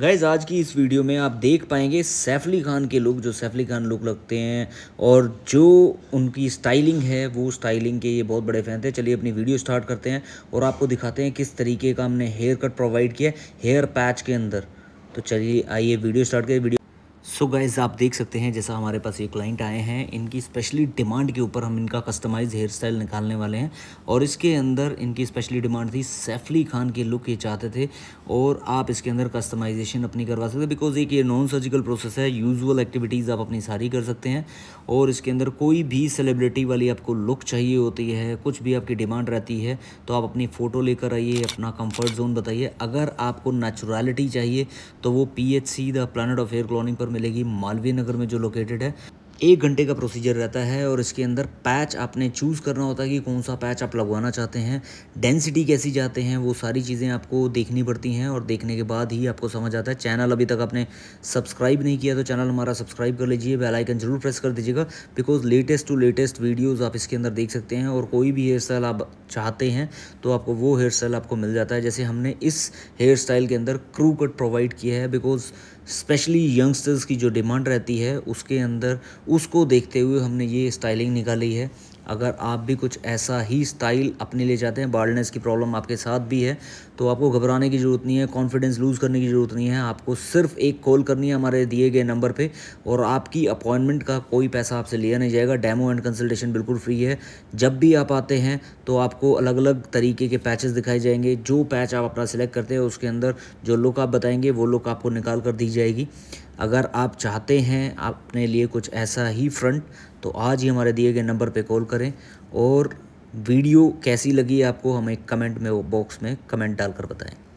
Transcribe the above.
guys आज की इस वीडियो में आप देख पाएंगे सैफली खान के लुक जो सैफली खान लुक लगते हैं और जो उनकी स्टाइलिंग है वो स्टाइलिंग के ये बहुत बड़े फैन थे चलिए अपनी वीडियो स्टार्ट करते हैं और आपको दिखाते हैं किस तरीके का हमने हेयर कट प्रोवाइड किया हेयर पैच के अंदर तो चलिए आइए वीडियो स्टार्ट करिए वीडियो सो so गाइज आप देख सकते हैं जैसा हमारे पास ये क्लाइंट आए हैं इनकी स्पेशली डिमांड के ऊपर हम इनका कस्टमाइज हेयर स्टाइल निकालने वाले हैं और इसके अंदर इनकी स्पेशली डिमांड थी सैफली खान के लुक ये चाहते थे और आप इसके अंदर कस्टमाइजेशन अपनी करवा सकते बिकॉज एक ये नॉन सर्जिकल प्रोसेस है यूजुअल एक्टिविटीज़ आप अपनी सारी कर सकते हैं और इसके अंदर कोई भी सेलिब्रिटी वाली आपको लुक चाहिए होती है कुछ भी आपकी डिमांड रहती है तो आप अपनी फ़ोटो लेकर आइए अपना कंफर्ट जोन बताइए अगर आपको नेचुरलिटी चाहिए तो वो P H C the planet of hair cloning पर मिलेगी मिलेगी मालवीय नगर में जो लोकेटेड है एक घंटे का प्रोसीजर रहता है और इसके अंदर पैच आपने चूज़ करना होता है कि कौन सा पैच आप लगवाना चाहते हैं डेंसिटी कैसी जाते हैं वो सारी चीज़ें आपको देखनी पड़ती हैं और देखने के बाद ही आपको समझ आता है चैनल अभी तक आपने सब्सक्राइब नहीं किया तो चैनल हमारा सब्सक्राइब कर लीजिए बेल आइकन जरूर प्रेस कर दीजिएगा because latest to latest videos आप इसके अंदर देख सकते हैं और कोई भी हेयर स्टाइल आप चाहते हैं तो आपको वो हेयर स्टाइल आपको मिल जाता है जैसे हमने इस हेयर स्टाइल के अंदर क्रू कट प्रोवाइड किया है बिकॉज़ स्पेशली यंगस्टर्स की जो डिमांड रहती है उसके अंदर उसको देखते हुए हमने ये स्टाइलिंग निकाली है अगर आप भी कुछ ऐसा ही स्टाइल अपने ले जाते हैं बाल्डनेस की प्रॉब्लम आपके साथ भी है तो आपको घबराने की ज़रूरत नहीं है कॉन्फिडेंस लूज़ करने की ज़रूरत नहीं है आपको सिर्फ एक कॉल करनी है हमारे दिए गए नंबर पे और आपकी अपॉइंटमेंट का कोई पैसा आपसे लिया नहीं जाएगा डेमो एंड कंसल्टेशन बिल्कुल फ्री है जब भी आप आते हैं तो आपको अलग अलग तरीके के पैचेस दिखाए जाएंगे जो पैच आप अपना सिलेक्ट करते हैं उसके अंदर जो लुक आप बताएंगे वो लुक आपको निकाल कर दी जाएगी अगर आप चाहते हैं अपने लिए कुछ ऐसा ही फ्रंट तो आज ही हमारे दिए गए नंबर पे कॉल करें और वीडियो कैसी लगी आपको हमें कमेंट में बॉक्स में कमेंट डालकर बताएं